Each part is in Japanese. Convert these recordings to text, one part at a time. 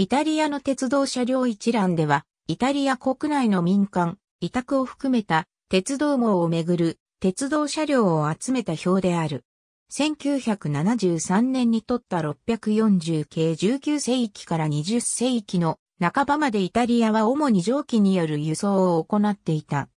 イタリアの鉄道車両一覧では、イタリア国内の民間、委託を含めた鉄道網をめぐる鉄道車両を集めた表である。1973年に取った640系19世紀から20世紀の半ばまでイタリアは主に蒸気による輸送を行っていた。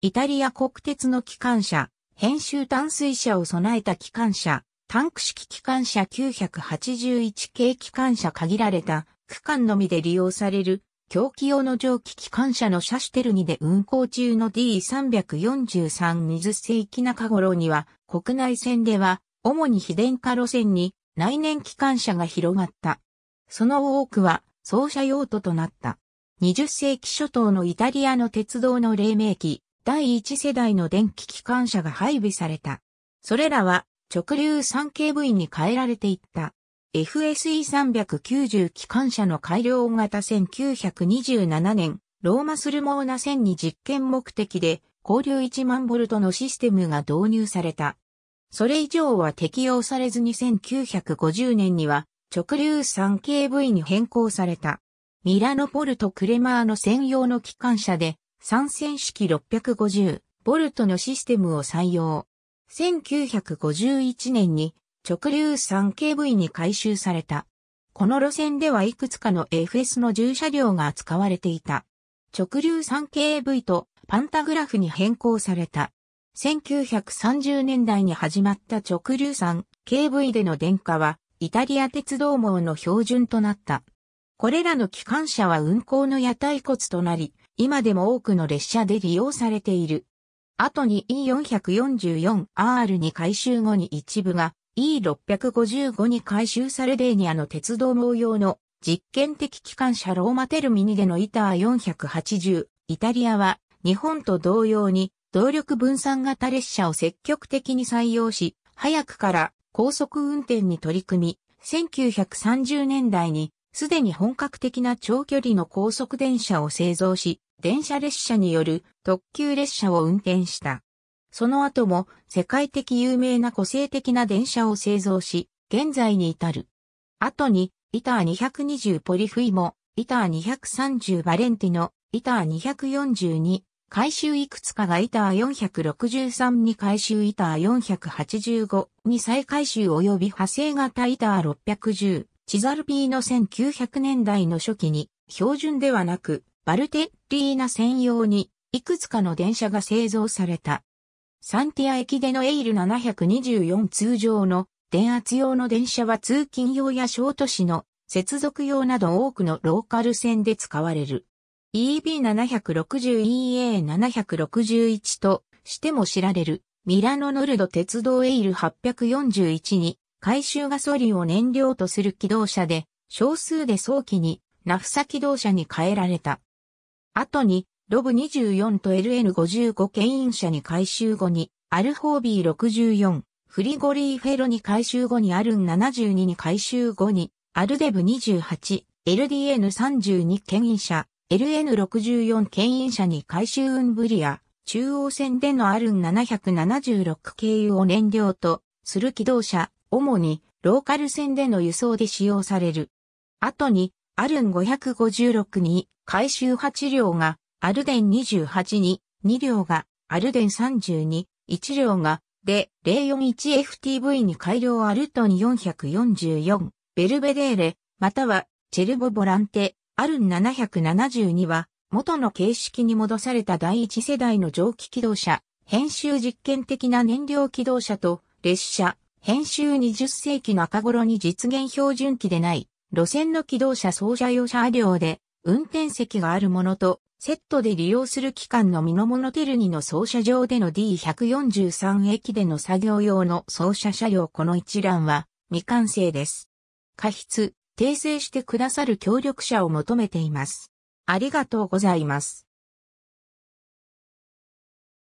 イタリア国鉄の機関車、編集淡水車を備えた機関車、タンク式機関車981系機関車限られた区間のみで利用される、狂気用の蒸気機関車のシシュテルニで運行中の D343 水世紀中頃には、国内線では、主に非電化路線に内燃機関車が広がった。その多くは、走車用途となった。20世紀初頭のイタリアの鉄道の黎明期、第1世代の電気機関車が配備された。それらは直流3 k 部員に変えられていった。FSE390 機関車の改良型1927年、ローマスルモーナ線に実験目的で、交流1万ボルトのシステムが導入された。それ以上は適用されずに1950年には直流 3KV に変更された。ミラノポルトクレマーの専用の機関車で三線式650ボルトのシステムを採用。1951年に直流 3KV に改修された。この路線ではいくつかの FS の重車両が使われていた。直流 3KV とパンタグラフに変更された。1930年代に始まった直流 3KV での電化は、イタリア鉄道網の標準となった。これらの機関車は運行の屋台骨となり、今でも多くの列車で利用されている。後に E444R に改修後に一部が E655 に改修されデーニアの鉄道網用の実験的機関車ローマテルミニでのイター480、イタリアは日本と同様に動力分散型列車を積極的に採用し、早くから高速運転に取り組み、1930年代にすでに本格的な長距離の高速電車を製造し、電車列車による特急列車を運転した。その後も世界的有名な個性的な電車を製造し、現在に至る。後に、イター220ポリフィモ、イター230バレンティノ、イター242、回収いくつかがイター463に回収イター485に再回収及び派生型イター610、チザルピーの1900年代の初期に標準ではなくバルテッリーナ専用にいくつかの電車が製造された。サンティア駅でのエイル724通常の電圧用の電車は通勤用や小都市の接続用など多くのローカル線で使われる。EB760EA761 としても知られるミラノノルド鉄道エイル841に回収ガソリンを燃料とする機動車で少数で早期にナフサ機動車に変えられた。後にロブ24と LN55 牽引車に回収後に、アルフォービー64、フリゴリーフェロに回収後にアルン72に回収後に、アルデブ28、LDN32 牽引車、LN64 牽引車に回収運ブリア、中央線でのアルン776経由を燃料とする機動車、主にローカル線での輸送で使用される。後に、アルン556に回収8両がアルデン28に、2両が、アルデン32、1両が、で、041FTV に改良アルトン444、ベルベデーレ、または、チェルボボランテ、アルン772は、元の形式に戻された第一世代の蒸気機動車、編集実験的な燃料機動車と、列車、編集20世紀の赤頃に実現標準機でない、路線の機動車操車用車両で、運転席があるものと、セットで利用する期間のミノモノテルニの操車場での D143 駅での作業用の操車車両この一覧は未完成です。過失、訂正してくださる協力者を求めています。ありがとうございます。